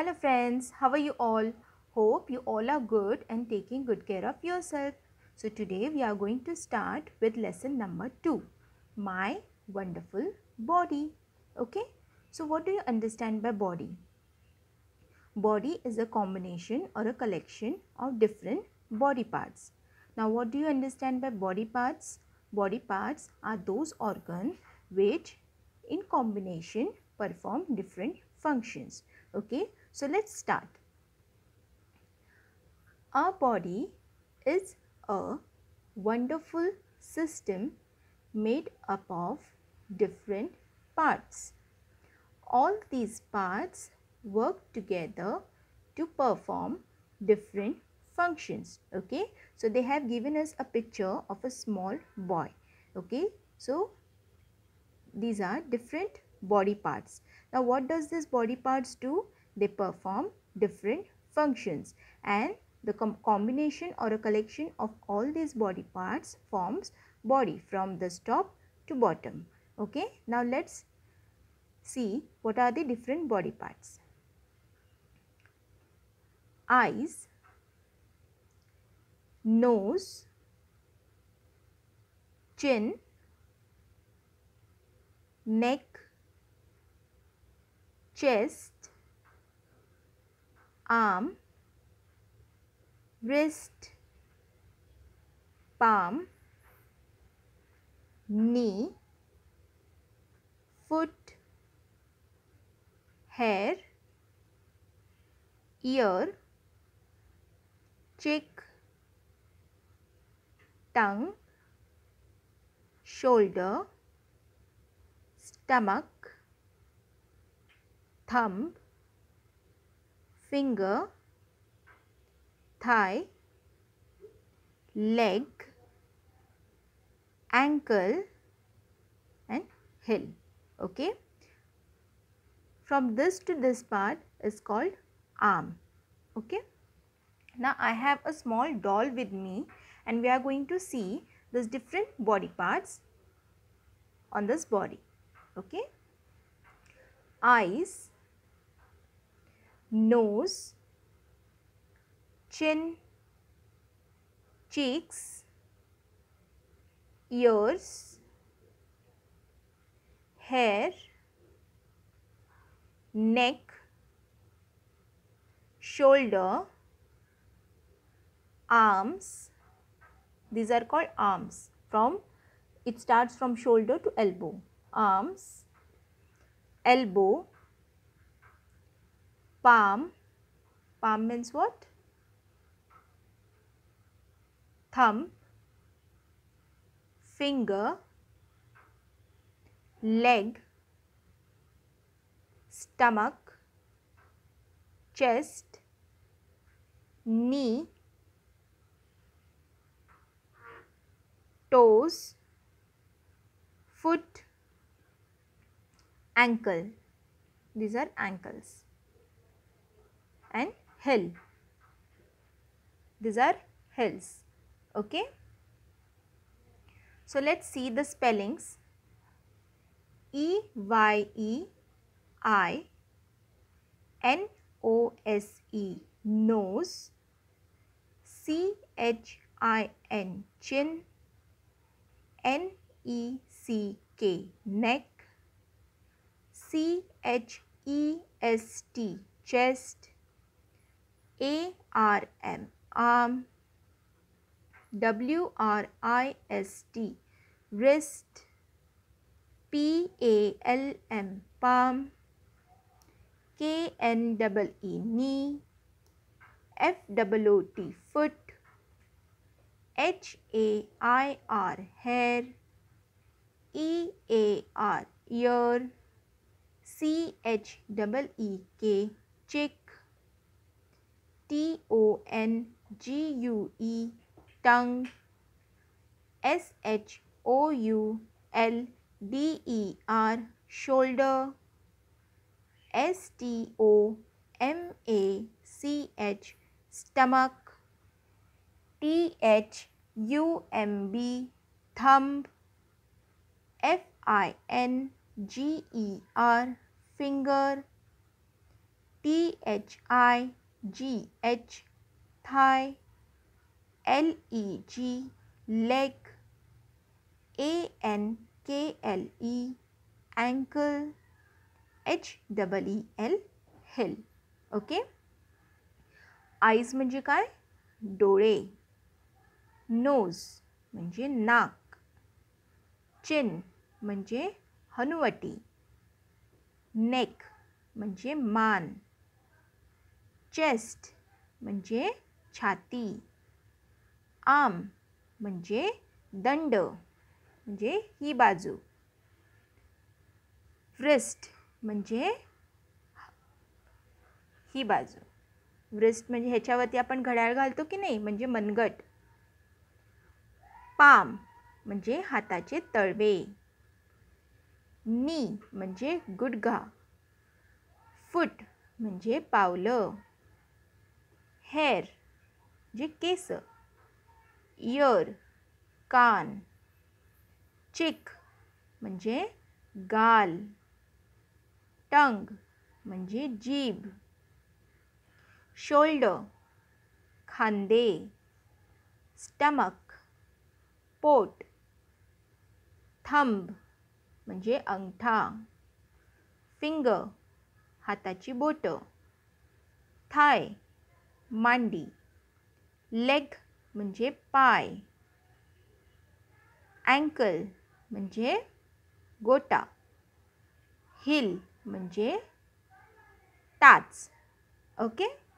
Hello friends, how are you all? Hope you all are good and taking good care of yourself. So today we are going to start with lesson number 2, My Wonderful Body. Okay, so what do you understand by body? Body is a combination or a collection of different body parts. Now what do you understand by body parts? Body parts are those organs which in combination perform different functions okay so let's start. Our body is a wonderful system made up of different parts. All these parts work together to perform different functions okay so they have given us a picture of a small boy okay so these are different body parts now what does this body parts do they perform different functions and the com combination or a collection of all these body parts forms body from the top to bottom. Okay. Now, let's see what are the different body parts. Eyes, nose, chin, neck, chest, arm, wrist, palm, knee, foot, hair, ear, cheek, tongue, shoulder, stomach, thumb, finger, thigh, leg, ankle and heel. Okay. From this to this part is called arm. Okay. Now I have a small doll with me and we are going to see these different body parts on this body. Okay. Eyes, nose, chin, cheeks, ears, hair, neck, shoulder, arms. These are called arms. From it starts from shoulder to elbow. Arms, elbow, palm, palm means what? Thumb, finger, leg, stomach, chest, knee, toes, foot, ankle. These are ankles and hell. These are hells. Okay. So let's see the spellings. E Y E I N O S E nose C H I N chin N E C K neck C H E S T chest a R M arm um, W R I S T wrist P A L M palm K N double E knee F double O T foot H A I R hair E A R ear C H double E K chick T O N G U E tongue S H O U L D E R shoulder S T O M A C H stomach T H U M B thumb F I N G E R finger T H I G H thigh L E G leg A N K L E ankle H double E L heel okay eyes म्हणजे काय डोळे knows म्हणजे नाक चिन म्हणजे हनुवटी नेक म्हणजे मान chest म्हणजे छाती आम म्हणजे दंड म्हणजे ही बाजू व्रिस्ट म्हणजे ही बाजू व्रिस्ट म्हणजे ह्याच्यावरती आपण घड्याळ घालतो की नाही म्हणजे मनगट पाम म्हणजे हाताचे तळवे नी म्हणजे गुडघा फूट म्हणजे पावलं हेयर जे केस इयर कान चिक मजे गाल टंग मजे जीभ शोल्डर खांदे स्टमक पोट थंब मजे अंगठा फिंगर हाताची बोट थाय मांडी लेग म्हणजे पाय एंकल म्हणजे गोटा हिल मजे टाच ओके okay?